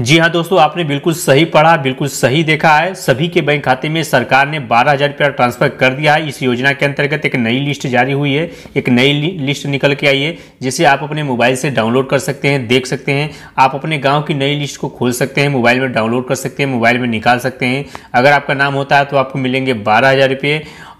जी हाँ दोस्तों आपने बिल्कुल सही पढ़ा बिल्कुल सही देखा है सभी के बैंक खाते में सरकार ने बारह हज़ार रुपया ट्रांसफर कर दिया है इस योजना के अंतर्गत एक नई लिस्ट जारी हुई है एक नई लिस्ट निकल के आई है जिसे आप अपने मोबाइल से डाउनलोड कर सकते हैं देख सकते हैं आप अपने गाँव की नई लिस्ट को खोल सकते हैं मोबाइल में डाउनलोड कर सकते हैं मोबाइल में निकाल सकते हैं अगर आपका नाम होता है तो आपको मिलेंगे बारह हज़ार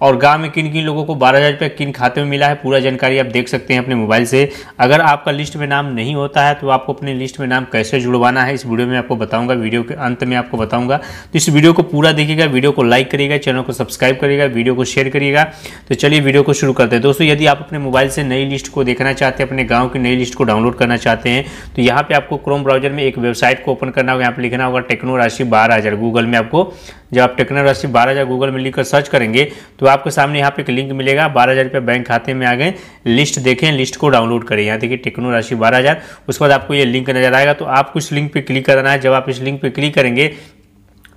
और गाँव में किन किन लोगों को बारह हज़ार रुपये किन खाते में मिला है पूरा जानकारी आप देख सकते हैं अपने मोबाइल से अगर आपका लिस्ट में नाम नहीं होता है तो आपको अपने लिस्ट में नाम कैसे जुड़वाना है इस वीडियो में आपको बताऊंगा वीडियो के अंत में आपको बताऊंगा तो इस वीडियो को पूरा देखिएगा वीडियो को लाइक करिएगा चैनल को सब्सक्राइब करिएगा वीडियो को शेयर करिएगा तो चलिए वीडियो को शुरू करते हैं दोस्तों यदि आप अपने मोबाइल से नई लिस्ट को देखना चाहते हैं अपने गाँव की नई लिस्ट को डाउनलोड करना चाहते हैं तो यहाँ पर आपको क्रोम ब्राउजर में एक वेबसाइट को ओपन करना होगा यहाँ पर लिखना होगा टेक्नो राशि बारह गूगल में आपको जब आप टेक्नर राशि बारह हज़ार गूगल में लिखकर सर्च करेंगे तो आपके सामने यहाँ पे एक लिंक मिलेगा बारह हज़ार रुपये बैंक खाते में आ गए लिस्ट देखें लिस्ट को डाउनलोड करें यहाँ देखिए टेक्नो राशि बारह हज़ार उसके बाद आपको ये लिंक नजर आएगा तो आपको इस लिंक पर क्लिक करना है जब आप इस लिंक पर क्लिक करेंगे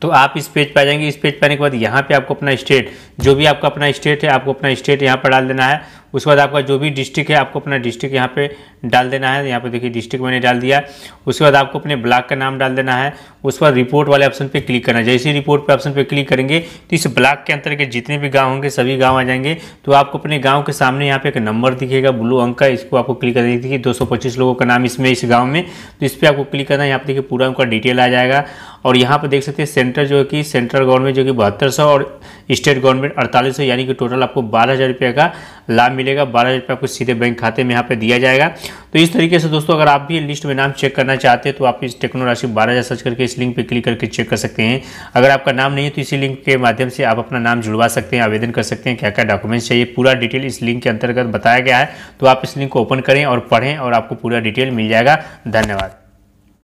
तो आप इस पेज पर आ जाएंगे इस पेज पर आने के बाद यहाँ पे आपको अपना स्टेट जो भी आपका अपना स्टेट है आपको अपना स्टेट यहाँ पर डाल देना है उसके बाद आपका जो भी डिस्ट्रिक्ट है आपको अपना डिस्ट्रिक्ट यहाँ पे डाल देना है यहाँ पे देखिए डिस्ट्रिक्ट मैंने डाल दिया उसके बाद आपको अपने ब्लॉक का नाम डाल देना है उसके बाद रिपोर्ट वाले ऑप्शन पे क्लिक करना है जैसे रिपोर्ट पे ऑप्शन पे क्लिक करेंगे तो इस ब्लॉक के अंतर्गत जितने भी गाँव होंगे सभी गाँव आ जाएंगे तो आपको अपने गाँव के सामने यहाँ पे एक नंबर दिखेगा ब्लू अंक का इसको आपको क्लिक कर देखिए दो लोगों का नाम इसमें इस गाँव में तो इस पर आपको क्लिक करना है यहाँ पर देखिए पूरा उनका डिटेल आ जाएगा और यहाँ पर देख सकते हैं सेंटर जो है कि सेंट्रल गवर्नमेंट जो कि बहत्तर और स्टेट गवर्नमेंट अड़तालीस यानी कि टोटल आपको बारह हज़ार का लाभ मिलेगा बारह हज़ार आपको सीधे बैंक खाते में यहाँ पर दिया जाएगा तो इस तरीके से दोस्तों अगर आप भी लिस्ट में नाम चेक करना चाहते हैं तो आप इस टेक्नो राशि बारह हज़ार सर्च करके इस लिंक पर क्लिक करके चेक कर सकते हैं अगर आपका नाम नहीं है तो इसी लिंक के माध्यम से आप अपना नाम जुड़वा सकते हैं आवेदन कर सकते हैं क्या क्या डॉक्यूमेंट्स चाहिए पूरा डिटेल इस लिंक के अंतर्गत बताया गया है तो आप इस लिंक को ओपन करें और पढ़ें और आपको पूरा डिटेल मिल जाएगा धन्यवाद